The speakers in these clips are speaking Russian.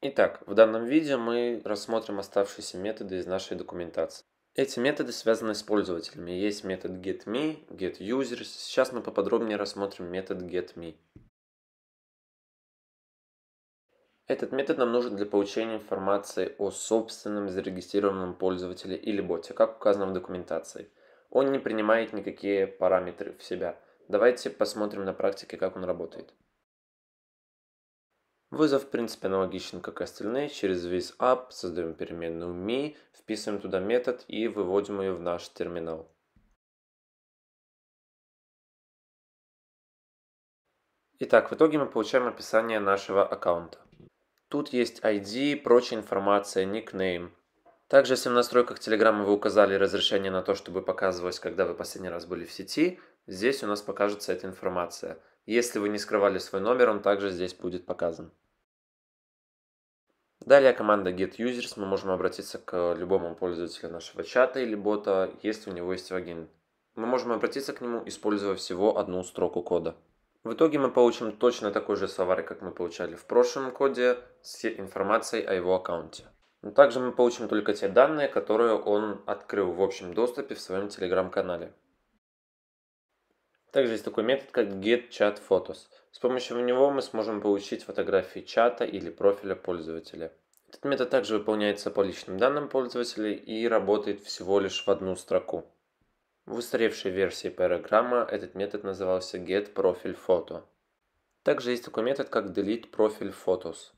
Итак, в данном видео мы рассмотрим оставшиеся методы из нашей документации. Эти методы связаны с пользователями. Есть метод getMe, getUsers. Сейчас мы поподробнее рассмотрим метод getMe. Этот метод нам нужен для получения информации о собственном зарегистрированном пользователе или боте, как указано в документации. Он не принимает никакие параметры в себя. Давайте посмотрим на практике, как он работает. Вызов, в принципе, аналогичен, как и остальные. Через весь app создаем переменную me, вписываем туда метод и выводим ее в наш терминал. Итак, в итоге мы получаем описание нашего аккаунта. Тут есть ID, прочая информация, никнейм. Также, если в настройках Telegram вы указали разрешение на то, чтобы показывалось, когда вы последний раз были в сети, здесь у нас покажется эта информация – если вы не скрывали свой номер, он также здесь будет показан. Далее команда GetUsers, мы можем обратиться к любому пользователю нашего чата или бота, если у него есть логин. Мы можем обратиться к нему, используя всего одну строку кода. В итоге мы получим точно такой же словарь, как мы получали в прошлом коде, с информацией о его аккаунте. Но также мы получим только те данные, которые он открыл в общем доступе в своем телеграм-канале. Также есть такой метод, как getChatPhotos. С помощью него мы сможем получить фотографии чата или профиля пользователя. Этот метод также выполняется по личным данным пользователя и работает всего лишь в одну строку. В устаревшей версии Paragramma этот метод назывался get_profile_photo. Также есть такой метод, как delete_profile_photos.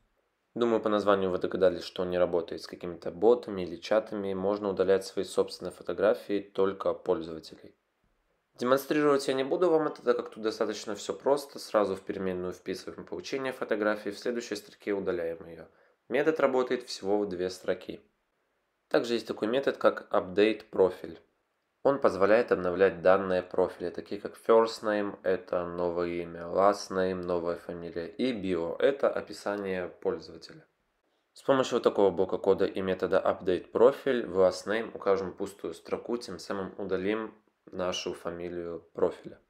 Думаю, по названию вы догадались, что он не работает с какими-то ботами или чатами, можно удалять свои собственные фотографии только пользователей. Демонстрировать я не буду вам это, так как тут достаточно все просто. Сразу в переменную вписываем получение фотографии, в следующей строке удаляем ее. Метод работает всего в две строки. Также есть такой метод, как update профиль. Он позволяет обновлять данные профиля, такие как first name – это новое имя, last name – новая фамилия, и bio – это описание пользователя. С помощью вот такого блока кода и метода update профиль в last name укажем пустую строку, тем самым удалим нашу фамилию профиля.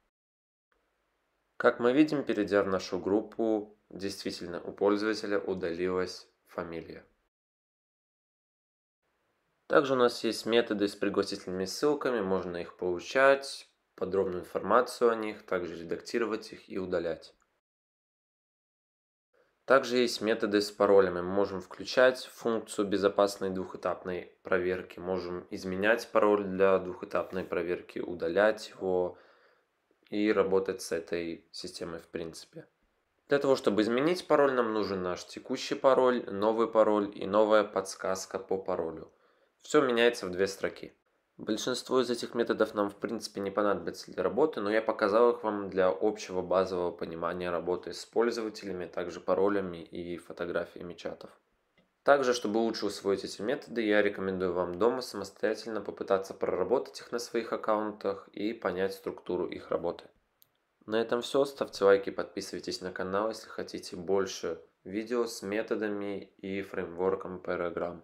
Как мы видим, перейдя в нашу группу, действительно у пользователя удалилась фамилия. Также у нас есть методы с пригласительными ссылками, можно их получать, подробную информацию о них, также редактировать их и удалять. Также есть методы с паролями. Мы можем включать функцию безопасной двухэтапной проверки, можем изменять пароль для двухэтапной проверки, удалять его и работать с этой системой в принципе. Для того, чтобы изменить пароль, нам нужен наш текущий пароль, новый пароль и новая подсказка по паролю. Все меняется в две строки. Большинство из этих методов нам в принципе не понадобится для работы, но я показал их вам для общего базового понимания работы с пользователями, также паролями и фотографиями чатов. Также, чтобы лучше усвоить эти методы, я рекомендую вам дома самостоятельно попытаться проработать их на своих аккаунтах и понять структуру их работы. На этом все. Ставьте лайки, подписывайтесь на канал, если хотите больше видео с методами и фреймворком Paragram.